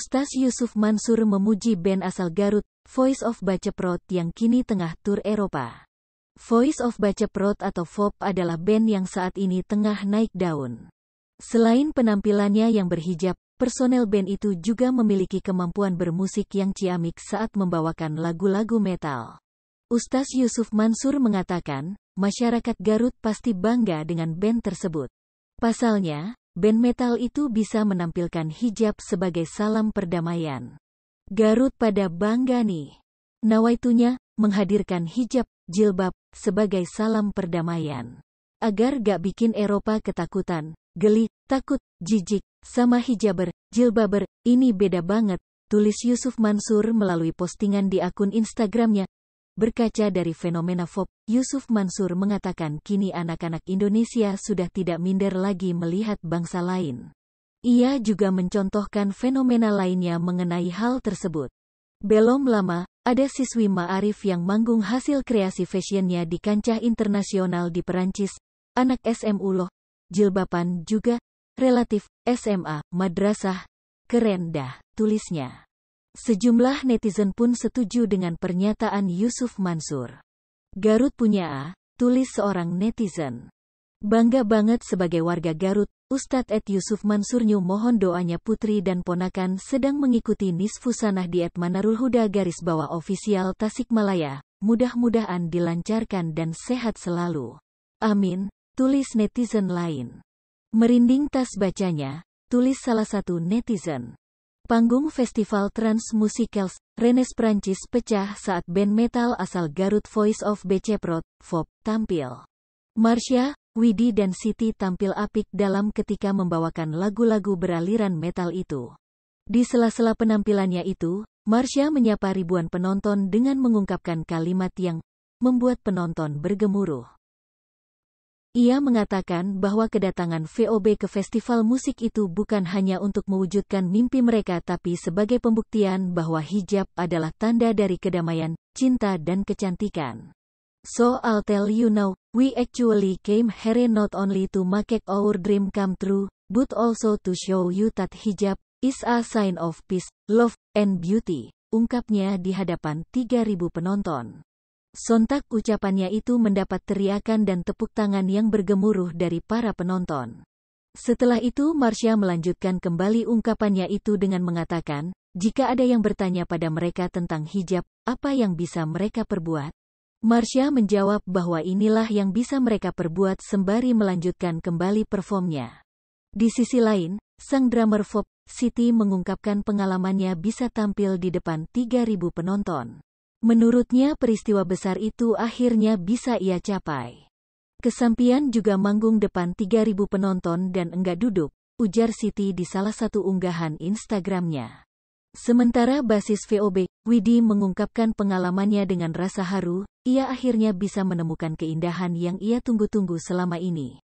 Ustaz Yusuf Mansur memuji band asal Garut, Voice of Baceprot yang kini tengah tur Eropa. Voice of Baceprot atau VOP adalah band yang saat ini tengah naik daun. Selain penampilannya yang berhijab, personel band itu juga memiliki kemampuan bermusik yang ciamik saat membawakan lagu-lagu metal. Ustaz Yusuf Mansur mengatakan, masyarakat Garut pasti bangga dengan band tersebut. Pasalnya, band metal itu bisa menampilkan hijab sebagai salam perdamaian. Garut pada bangga nih. Nawaitunya, menghadirkan hijab, jilbab, sebagai salam perdamaian. Agar gak bikin Eropa ketakutan, geli, takut, jijik, sama hijaber, jilbaber, ini beda banget, tulis Yusuf Mansur melalui postingan di akun Instagramnya, Berkaca dari fenomena FOB, Yusuf Mansur mengatakan kini anak-anak Indonesia sudah tidak minder lagi melihat bangsa lain. Ia juga mencontohkan fenomena lainnya mengenai hal tersebut. Belum lama, ada siswi Ma'arif yang manggung hasil kreasi fashionnya di kancah internasional di Perancis, anak SMU loh, jilbaban juga, relatif, SMA, madrasah, keren dah, tulisnya. Sejumlah netizen pun setuju dengan pernyataan Yusuf Mansur. Garut punya A, tulis seorang netizen. Bangga banget sebagai warga Garut, Ustadz Ed Yusuf Mansurnyu mohon doanya putri dan ponakan sedang mengikuti nisfusanah di Ed Manarul Huda garis bawah ofisial Tasikmalaya, mudah-mudahan dilancarkan dan sehat selalu. Amin, tulis netizen lain. Merinding tas bacanya, tulis salah satu netizen. Panggung festival Trans Musicals, Renes Prancis pecah saat band metal asal Garut Voice of Beceprot, FOP, tampil. Marsha, Widi dan Siti tampil apik dalam ketika membawakan lagu-lagu beraliran metal itu. Di sela-sela penampilannya itu, Marsha menyapa ribuan penonton dengan mengungkapkan kalimat yang membuat penonton bergemuruh. Ia mengatakan bahwa kedatangan VOB ke festival musik itu bukan hanya untuk mewujudkan mimpi mereka tapi sebagai pembuktian bahwa hijab adalah tanda dari kedamaian, cinta dan kecantikan. So I'll tell you now, we actually came here not only to make our dream come true, but also to show you that hijab is a sign of peace, love, and beauty, ungkapnya di hadapan 3.000 penonton. Sontak ucapannya itu mendapat teriakan dan tepuk tangan yang bergemuruh dari para penonton. Setelah itu Marsha melanjutkan kembali ungkapannya itu dengan mengatakan, jika ada yang bertanya pada mereka tentang hijab, apa yang bisa mereka perbuat? Marsha menjawab bahwa inilah yang bisa mereka perbuat sembari melanjutkan kembali performnya. Di sisi lain, sang drummer Fop, Siti, mengungkapkan pengalamannya bisa tampil di depan 3.000 penonton. Menurutnya peristiwa besar itu akhirnya bisa ia capai. Kesampian juga manggung depan 3.000 penonton dan enggak duduk, ujar Siti di salah satu unggahan Instagramnya. Sementara basis VOB, Widi mengungkapkan pengalamannya dengan rasa haru, ia akhirnya bisa menemukan keindahan yang ia tunggu-tunggu selama ini.